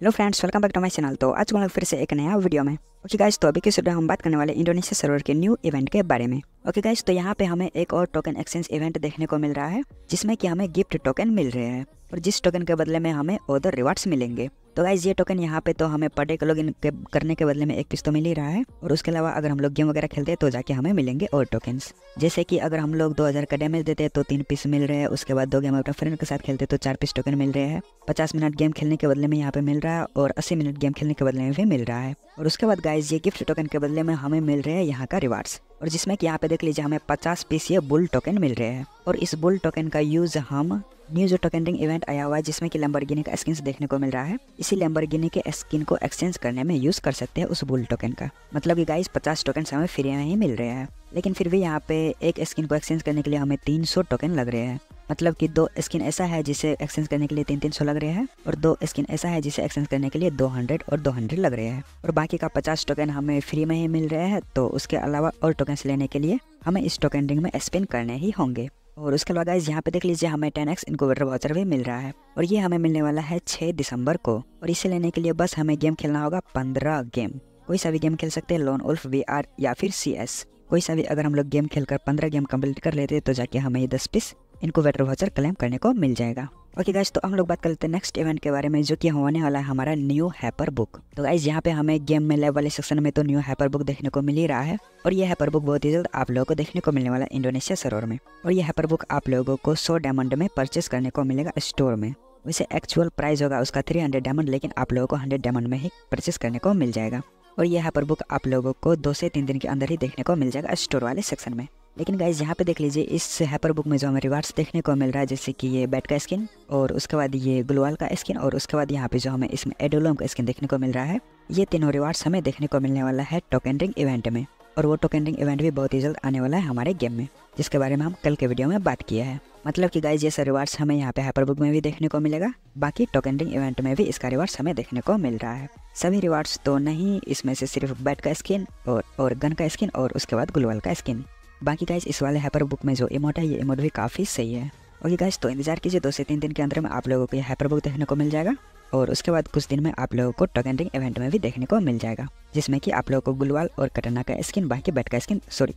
hello friends welcome back to my channel तो आज को फिर से एक नया वीडियो में ओके गाइस तो अभी के वीडियो हम बात करने वाले इंडोनेशिया सर्वर के न्यू इवेंट के बारे में ओके गाइस तो यहाँ पे हमें एक और टोकन एक्सचेंज इवेंट देखने को मिल रहा है जिसमें कि हमें गिफ्ट टोकन मिल रहे हैं और जिस टोकन के बदले में हमें ओदर रिवार्ड्स मिलेंगे तो गाइज ये टोकन यहाँ पे तो हमें पर डे का लॉगिन करने के बदले में एक पीस तो मिल ही रहा है और उसके अलावा अगर हम लोग गेम वगैरह खेलते हैं तो जाके हमें मिलेंगे और टोकन जैसे कि अगर हम लोग 2000 का डैमेज देते हैं तो तीन पीस मिल रहे हैं उसके बाद दो गेम अपने फ्रेंड के साथ खेलते हैं तो चार पीस टोकन मिल रहे हैं पचास मिनट गेम खेलने के बदले में यहाँ पे मिल रहा है और अस्सी मिनट गेम खेलने के बदले में भी मिल रहा है और उसके बाद गाय गाइज ये गिफ्ट टोकन के बदले में हमें मिल रहे हैं यहाँ का रिवार्ड्स और जिसमें कि यहाँ पे देख लीजिए हमें 50 पीस ये बुल टोकन मिल रहे हैं और इस बुल टोकन का यूज़ हम न्यू जो टोकन रिंग इवेंट आया हुआ है जिसमें कि लैम्बोर्गिनी का स्किन देखने को मिल रहा है इसी लैम्बोर्गिनी के स्किन को एक्सचेंज करने में यूज़ कर सकते हैं उस बुल टोकन का मतलब कि गाइज पचास टोकन हमें फ्री में ही मिल रहे हैं लेकिन फिर भी यहाँ पे एक स्किन को एक्सचेंज करने के लिए हमें 300 टोकन लग रहे हैं मतलब कि दो स्किन ऐसा है जिसे एक्सचेंज करने के लिए तीन तीन सौ लग रहे हैं और दो स्किन ऐसा है जिसे एक्सचेंज करने के लिए दो हंड्रेड और दो हंड्रेड लग रहे हैं और बाकी का पचास टोकन हमें फ्री में ही मिल रहे हैं तो उसके अलावा और टोकन लेने के लिए हमें इस टोकन रिंग में स्पिन करने ही होंगे और उसके अलावा गाइज यहाँ पे देख लीजिए हमें टेन एक्स इनकोवेटर वाचर भी मिल रहा है और ये हमें मिलने वाला है छह दिसंबर को और इसे लेने के लिए बस हमें गेम खेलना होगा पंद्रह गेम कोई सा भी गेम खेल सकते हैं लोन उल्फ वी आर या फिर सी एस कोई सा भी अगर हम लोग गेम खेलकर पंद्रह गेम कंप्लीट कर लेते तो जाके हमें ये दस पीस इनको वेटर वाचर क्लेम करने को मिल जाएगा ओके गाइज तो हम लोग बात कर लेते हैं नेक्स्ट इवेंट के बारे में जो कि होने वाला है हमारा न्यू हैपर बुक तो गाइज यहाँ पे हमें गेम में लेव वाले सेक्शन में तो न्यू हैपर बुक देखने को मिल ही रहा है और ये हैपर बुक बहुत ही जल्द आप लोगों को देखने को मिलने वाला है इंडोनेशिया सरोवर में और ये हैपर बुक आप लोगों को सौ डायमंड में परचेस करने को मिलेगा स्टोर में वैसे एक्चुअल प्राइस होगा उसका थ्री हंड्रेड डायमंड लेकिन आप लोगों को हंड्रेड डायमंड में ही परचेस करने को मिल जाएगा और ये हैपर बुक आप लोगों को दो से तीन दिन के अंदर ही देखने को मिल जाएगा स्टोर वाले सेक्शन में लेकिन गाइज यहाँ पे देख लीजिए इस हैपर बुक में जो हमें रिवार्ड्स देखने को मिल रहा है जैसे कि ये बैट का स्किन और उसके बाद ये ग्लोवाल का स्किन और उसके बाद यहाँ पे जो हमें इसमें एडोलोम का स्किन देखने को मिल रहा है ये तीनों रिवार्ड्स हमें देखने को मिलने वाला है टोकन इवेंट में और वो टोकन इवेंट भी बहुत ही जल्द आने वाला है हमारे गेम में जिसके बारे में हम कल के वीडियो में बात किया है मतलब कि गाइज ये सर रिवार्ड्स हमें यहाँ पे हैपर बुक में भी देखने को मिलेगा बाकी टोकन इवेंट में भी इसका रिवार्ड्स हमें देखने को मिल रहा है सभी रिवार्ड्स तो नहीं इसमें से सिर्फ बैट का स्किन और और गन का स्किन और उसके बाद ग्लोअल का स्किन बाकी गाइस इस वाले हैपर बुक में जो इमोट है ये इमोट भी काफ़ी सही है ओके गाइस तो इंतजार कीजिए दो से तीन दिन के अंदर में आप लोगों को ये हैपर बुक देखने को मिल जाएगा और उसके बाद कुछ दिन में आप लोगों को टोकन रिंग इवेंट में भी देखने को मिल जाएगा जिसमें कि आप लोगों को गुलवाल और कटना का स्किन बाकी बैट का स्किन सॉरी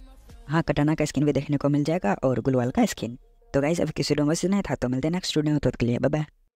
हाँ कटाना का स्किन भी देखने को मिल जाएगा और गुलवाल का स्किन तो गाइज अभी किसी डोमो से नहीं था तो मिलते नेक्स्ट स्टूडियो तो के लिए बाय